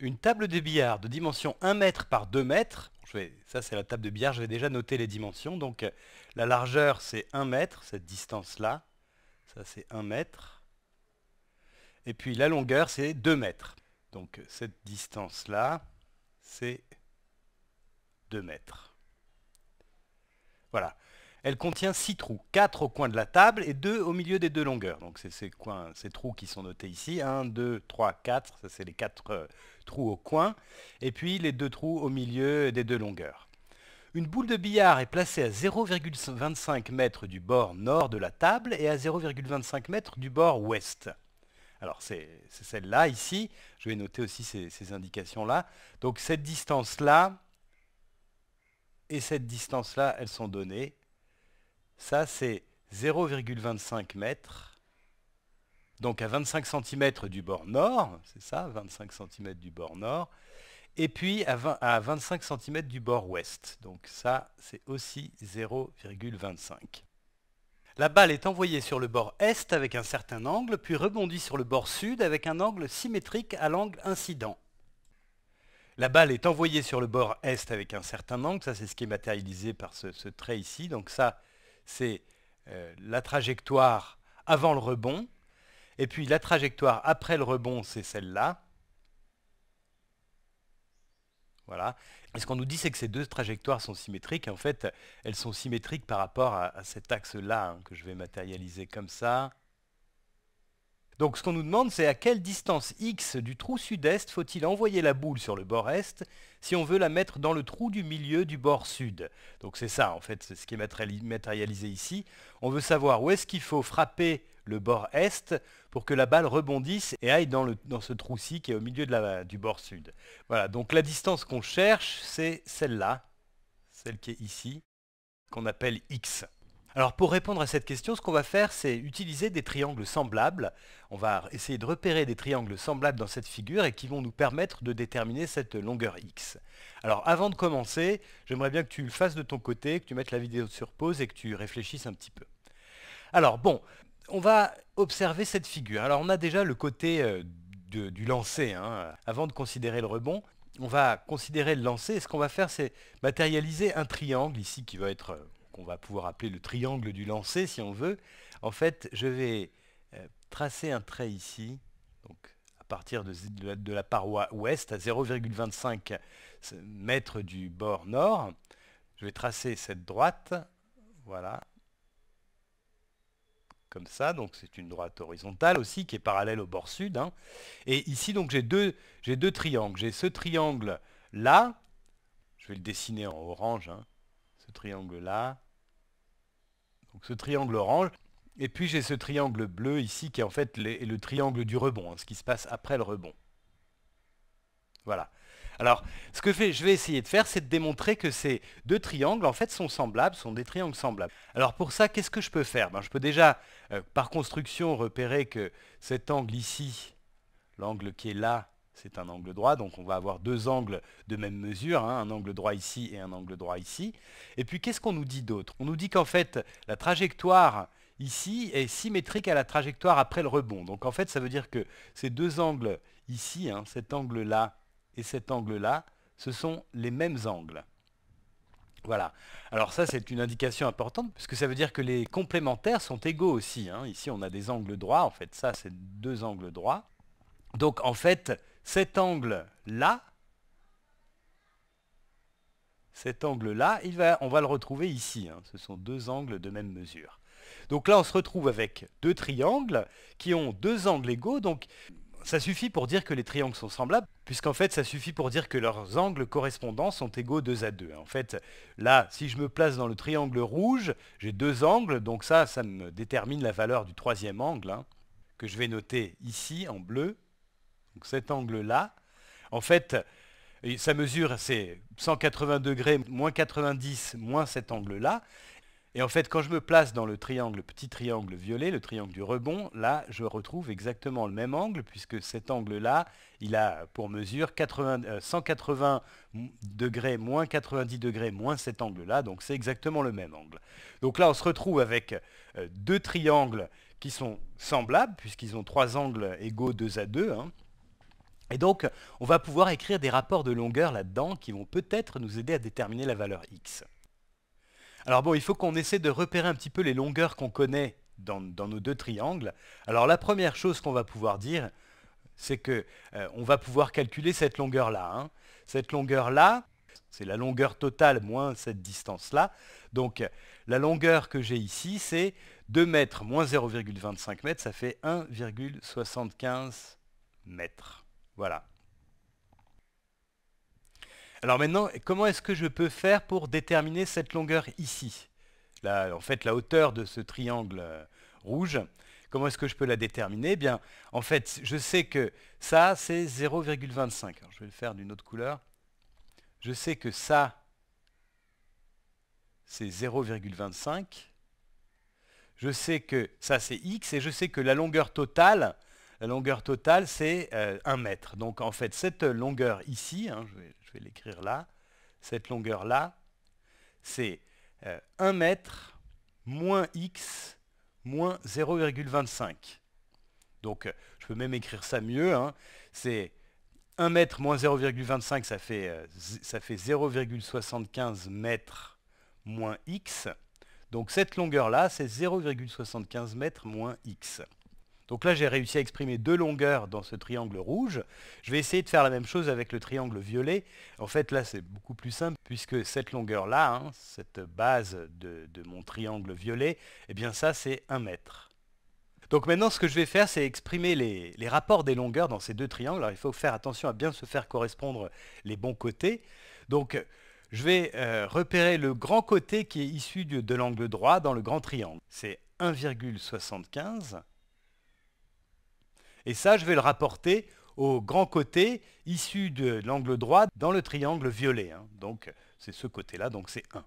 une table de billard de dimension 1 mètre par 2 mètres. ça, c'est la table de billard. Je vais déjà noter les dimensions. Donc, euh, la largeur, c'est 1 mètre, cette distance-là. Ça, c'est 1 mètre. Et puis, la longueur, c'est 2 mètres. Donc, cette distance-là, c'est 2 mètres. Voilà. Elle contient 6 trous, 4 au coin de la table et 2 au milieu des deux longueurs. Donc c'est ces, ces trous qui sont notés ici, 1, 2, 3, 4, ça c'est les 4 euh, trous au coin, et puis les 2 trous au milieu des deux longueurs. Une boule de billard est placée à 0,25 m du bord nord de la table et à 0,25 m du bord ouest. Alors c'est celle-là ici, je vais noter aussi ces indications-là. Donc cette distance-là et cette distance-là, elles sont données. Ça, c'est 0,25 mètres. Donc à 25 cm du bord nord, c'est ça, 25 cm du bord nord. Et puis à, 25 cm du bord ouest. Donc ça, c'est aussi 0,25. La balle est envoyée sur le bord est avec un certain angle, puis rebondit sur le bord sud avec un angle symétrique à l'angle incident. La balle est envoyée sur le bord est avec un certain angle, ça c'est ce qui est matérialisé par ce, ce trait ici, donc ça c'est euh, la trajectoire avant le rebond, et puis la trajectoire après le rebond, c'est celle-là. Voilà. Et ce qu'on nous dit, c'est que ces deux trajectoires sont symétriques. En fait, elles sont symétriques par rapport à, cet axe-là, hein, que je vais matérialiser comme ça. Donc ce qu'on nous demande, c'est à quelle distance x du trou sud-est faut-il envoyer la boule sur le bord est si on veut la mettre dans le trou du milieu du bord sud. Donc c'est ça, en fait, c'est ce qui est matérialisé ici. On veut savoir où est-ce qu'il faut frapper le bord est pour que la balle rebondisse et aille dans, ce trou-ci qui est au milieu du bord sud. Voilà, donc la distance qu'on cherche, c'est celle-là, celle qui est ici, qu'on appelle x. Alors pour répondre à cette question, ce qu'on va faire, c'est utiliser des triangles semblables. On va essayer de repérer des triangles semblables dans cette figure et qui vont nous permettre de déterminer cette longueur x. Alors avant de commencer, j'aimerais bien que tu le fasses de ton côté, que tu mettes la vidéo sur pause et que tu réfléchisses un petit peu. Alors bon, on va observer cette figure. Alors on a déjà le côté euh, du lancer, hein. avant de considérer le rebond. On va considérer le lancer et ce qu'on va faire, c'est matérialiser un triangle ici qui va être euh, on va pouvoir appeler le triangle du lancer si on veut, en fait, je vais euh, tracer un trait ici, donc à partir de, la paroi ouest, à 0,25 mètres du bord nord. Je vais tracer cette droite, voilà, comme ça, donc c'est une droite horizontale aussi qui est parallèle au bord sud. Hein. Et ici, donc j'ai deux, deux triangles. J'ai ce triangle là, je vais le dessiner en orange, hein, ce triangle là, donc ce triangle orange. Et puis j'ai ce triangle bleu ici qui est en fait le triangle du rebond, hein, ce qui se passe après le rebond. Voilà. Alors, ce que je vais essayer de faire, c'est de démontrer que ces deux triangles, en fait, sont semblables, sont des triangles semblables. Alors pour ça, qu'est-ce que je peux faire ben, Je peux déjà, euh, par construction, repérer que cet angle ici, l'angle qui est là, c'est un angle droit, donc on va avoir deux angles de même mesure, hein, un angle droit ici et un angle droit ici. Et puis qu'est-ce qu'on nous dit d'autre On nous dit qu'en fait la trajectoire ici est symétrique à la trajectoire après le rebond. Donc en fait ça veut dire que ces deux angles ici, hein, cet angle-là et cet angle-là, ce sont les mêmes angles. Voilà. Alors ça, c'est une indication importante, puisque ça veut dire que les complémentaires sont égaux aussi. Hein. Ici, on a des angles droits. En fait, ça, c'est deux angles droits. Donc, en fait, cet angle-là, cet angle-là, on va le retrouver ici. Hein. Ce sont deux angles de même mesure. Donc là, on se retrouve avec deux triangles qui ont deux angles égaux. Donc ça suffit pour dire que les triangles sont semblables, puisqu'en fait, ça suffit pour dire que leurs angles correspondants sont égaux 2 à 2. En fait, là, si je me place dans le triangle rouge, j'ai deux angles, donc ça, ça me détermine la valeur du troisième angle, hein, que je vais noter ici en bleu. Donc cet angle-là, en fait, sa mesure, c'est 180 degrés, moins 90, moins cet angle-là. Et en fait, quand je me place dans le triangle, petit triangle violet, le triangle du rebond, là, je retrouve exactement le même angle, puisque cet angle-là, il a pour mesure 180 euh, degrés, moins 90 degrés, moins cet angle-là, donc c'est exactement le même angle. Donc là, on se retrouve avec euh, deux triangles qui sont semblables, puisqu'ils ont trois angles égaux 2 à 2. Et donc, on va pouvoir écrire des rapports de longueur là-dedans qui vont peut-être nous aider à déterminer la valeur x. Alors bon, il faut qu'on essaie de repérer un petit peu les longueurs qu'on connaît dans, nos deux triangles. Alors la première chose qu'on va pouvoir dire, c'est qu'on euh, va pouvoir calculer cette longueur-là. Hein. Cette longueur-là, c'est la longueur totale moins cette distance-là. Donc la longueur que j'ai ici, c'est 2 mètres moins 0,25 mètres, ça fait 1,75 mètres. Voilà. Alors maintenant, comment est-ce que je peux faire pour déterminer cette longueur ici là, En fait, la hauteur de ce triangle euh, rouge, comment est-ce que je peux la déterminer eh bien, en fait, je sais que ça, c'est 0,25. Je vais le faire d'une autre couleur. Je sais que ça, c'est 0,25. Je sais que ça, c'est x, et je sais que la longueur totale, la longueur totale, c'est 1 euh, mètre. Donc en fait, cette longueur ici, hein, je vais, l'écrire là, cette longueur-là, c'est 1 euh, mètre moins x moins 0,25. Donc euh, je peux même écrire ça mieux, hein. c'est 1 mètre moins 0,25, ça fait, 0,75 mètre moins x. Donc cette longueur-là, c'est 0,75 mètre moins x. Donc là, j'ai réussi à exprimer deux longueurs dans ce triangle rouge. Je vais essayer de faire la même chose avec le triangle violet. En fait, là, c'est beaucoup plus simple, puisque cette longueur-là, hein, cette base de, mon triangle violet, eh bien ça, c'est 1 mètre. Donc maintenant, ce que je vais faire, c'est exprimer les, rapports des longueurs dans ces deux triangles. Alors, il faut faire attention à bien se faire correspondre les bons côtés. Donc, je vais euh, repérer le grand côté qui est issu de l'angle droit dans le grand triangle. C'est 1,75 et ça, je vais le rapporter au grand côté issu de l'angle droit dans le triangle violet. Hein. Donc c'est ce côté-là, donc c'est 1.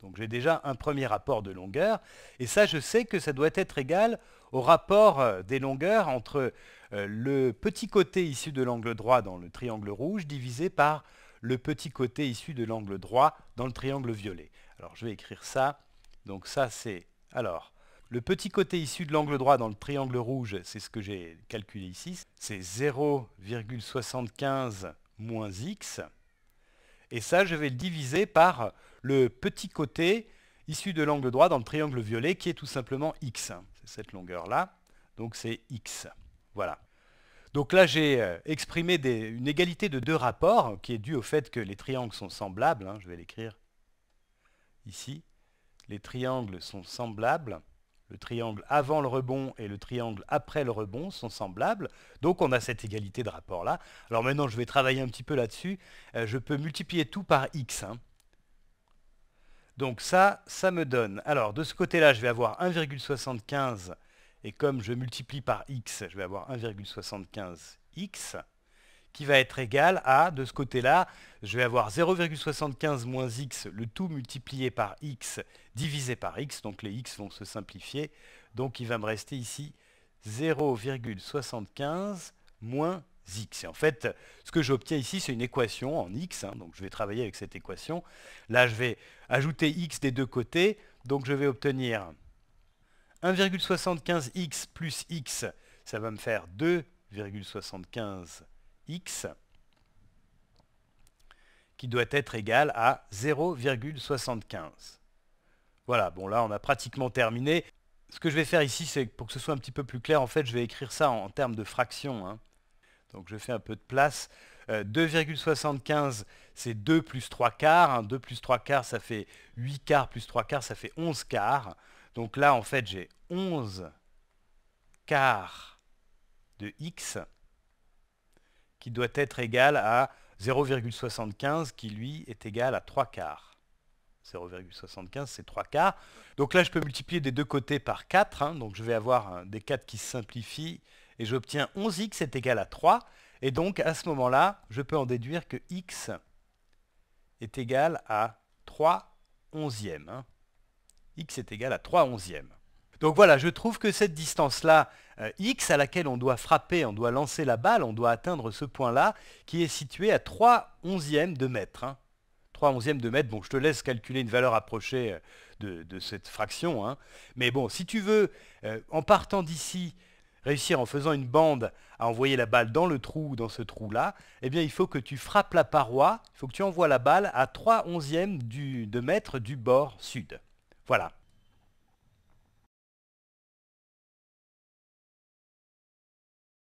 Donc j'ai déjà un premier rapport de longueur, et ça je sais que ça doit être égal au rapport euh, des longueurs entre euh, le petit côté issu de l'angle droit dans le triangle rouge divisé par le petit côté issu de l'angle droit dans le triangle violet. Alors je vais écrire ça, donc ça c'est... Alors, le petit côté issu de l'angle droit dans le triangle rouge, c'est ce que j'ai calculé ici, c'est 0,75 moins x. Et ça, je vais le diviser par le petit côté issu de l'angle droit dans le triangle violet qui est tout simplement x. C'est cette longueur-là, donc c'est x. Voilà. Donc là, j'ai euh, exprimé une égalité de deux rapports qui est due au fait que les triangles sont semblables. Hein, je vais l'écrire ici. Les triangles sont semblables. Le triangle avant le rebond et le triangle après le rebond sont semblables. Donc on a cette égalité de rapport là. Alors maintenant je vais travailler un petit peu là-dessus. Euh, je peux multiplier tout par x. Hein. Donc ça, ça me donne... Alors de ce côté-là, je vais avoir 1,75. Et comme je multiplie par x, je vais avoir 1,75x qui va être égal à, de ce côté-là, je vais avoir 0,75 moins x, le tout multiplié par x, divisé par x, donc les x vont se simplifier, donc il va me rester ici 0,75 moins x. Et en fait, ce que j'obtiens ici, c'est une équation en x, hein, donc je vais travailler avec cette équation. Là, je vais ajouter x des deux côtés, donc je vais obtenir 1,75x plus x, ça va me faire 2,75 x qui doit être égal à 0,75. Voilà, bon là on a pratiquement terminé. Ce que je vais faire ici, c'est pour que ce soit un petit peu plus clair, en fait je vais écrire ça en, termes de fraction. Hein. Donc je fais un peu de place. 2,75 euh, c'est 2 plus 3 quarts. 2 hein. plus 3 quarts ça fait 8 quarts plus 3 quarts ça fait 11 quarts. Donc là en fait j'ai 11 quarts de x qui doit être égal à 0,75 qui lui est égal à 3 quarts. 0,75 c'est 3 quarts. Donc là je peux multiplier des deux côtés par 4, hein. donc je vais avoir des 4 qui se simplifient et j'obtiens 11x est égal à 3. Et donc à ce moment-là, je peux en déduire que x est égal à 3 onzièmes. Hein. x est égal à 3 onzièmes. Donc voilà, je trouve que cette distance-là, euh, X, à laquelle on doit frapper, on doit lancer la balle, on doit atteindre ce point-là, qui est situé à 3 onzièmes de mètre. 3 hein. onzièmes de mètre, bon, je te laisse calculer une valeur approchée euh, de, cette fraction. Hein. Mais bon, si tu veux, euh, en partant d'ici, réussir en faisant une bande à envoyer la balle dans le trou dans ce trou-là, eh bien il faut que tu frappes la paroi, il faut que tu envoies la balle à 3 onzièmes du, de mètre du bord sud. Voilà.